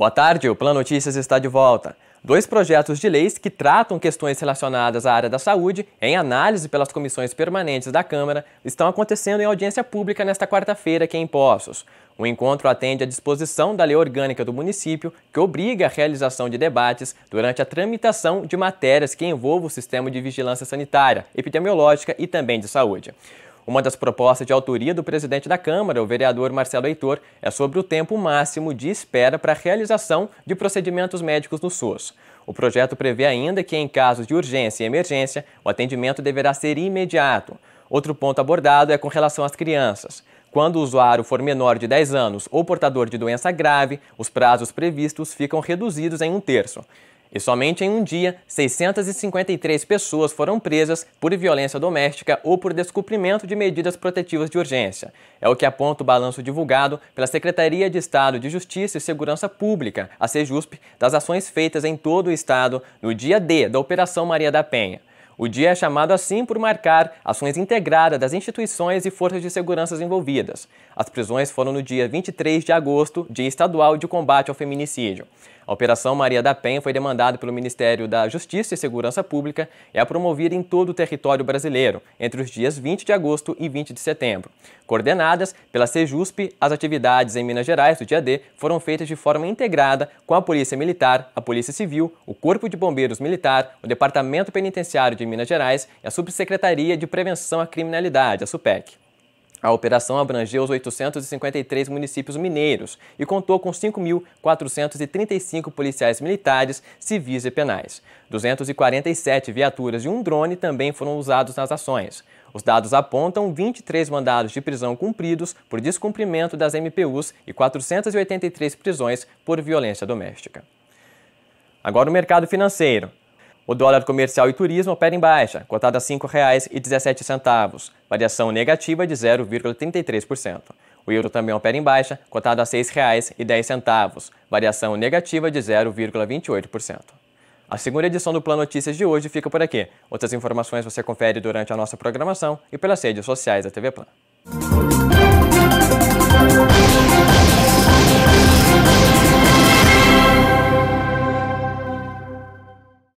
Boa tarde, o Plano Notícias está de volta. Dois projetos de leis que tratam questões relacionadas à área da saúde, em análise pelas comissões permanentes da Câmara, estão acontecendo em audiência pública nesta quarta-feira aqui em Poços. O encontro atende à disposição da lei orgânica do município, que obriga a realização de debates durante a tramitação de matérias que envolvam o sistema de vigilância sanitária, epidemiológica e também de saúde. Uma das propostas de autoria do presidente da Câmara, o vereador Marcelo Heitor, é sobre o tempo máximo de espera para a realização de procedimentos médicos no SUS. O projeto prevê ainda que, em casos de urgência e emergência, o atendimento deverá ser imediato. Outro ponto abordado é com relação às crianças. Quando o usuário for menor de 10 anos ou portador de doença grave, os prazos previstos ficam reduzidos em um terço. E somente em um dia, 653 pessoas foram presas por violência doméstica ou por descumprimento de medidas protetivas de urgência. É o que aponta o balanço divulgado pela Secretaria de Estado de Justiça e Segurança Pública, a SEJUSP, das ações feitas em todo o estado no dia D da Operação Maria da Penha. O dia é chamado assim por marcar ações integradas das instituições e forças de segurança envolvidas. As prisões foram no dia 23 de agosto, dia estadual de combate ao feminicídio. A Operação Maria da Penha foi demandada pelo Ministério da Justiça e Segurança Pública e é promovida em todo o território brasileiro, entre os dias 20 de agosto e 20 de setembro. Coordenadas pela Sejusp, as atividades em Minas Gerais do dia D foram feitas de forma integrada com a Polícia Militar, a Polícia Civil, o Corpo de Bombeiros Militar, o Departamento Penitenciário de Minas Gerais e a Subsecretaria de Prevenção à Criminalidade, a SUPEC. A operação abrangeu os 853 municípios mineiros e contou com 5.435 policiais militares, civis e penais. 247 viaturas e um drone também foram usados nas ações. Os dados apontam 23 mandados de prisão cumpridos por descumprimento das MPUs e 483 prisões por violência doméstica. Agora o mercado financeiro. O dólar comercial e turismo opera em baixa, cotado a R$ 5,17, variação negativa de 0,33%. O euro também opera em baixa, cotado a R$ 6,10, variação negativa de 0,28%. A segunda edição do Plano Notícias de hoje fica por aqui. Outras informações você confere durante a nossa programação e pelas redes sociais da TV Plan.